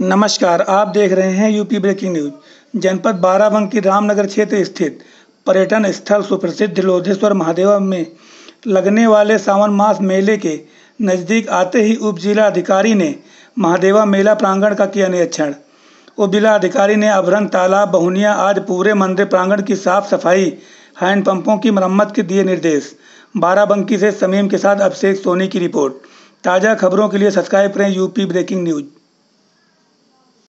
नमस्कार आप देख रहे हैं यूपी ब्रेकिंग न्यूज जनपद बाराबंकी रामनगर क्षेत्र स्थित पर्यटन स्थल सुप्रसिद्ध लोधेश्वर महादेवा में लगने वाले सावन मास मेले के नज़दीक आते ही उप जिला अधिकारी ने महादेवा मेला प्रांगण का किया निरीक्षण उप जिला अधिकारी ने अभरण तालाब बहुनिया आज पूरे मंदिर प्रांगण की साफ सफाई हैंड पंपों की मरम्मत के दिए निर्देश बाराबंकी से समीम के साथ अभिषेक सोनी की रिपोर्ट ताज़ा खबरों के लिए सब्सक्राइब करें यूपी ब्रेकिंग न्यूज़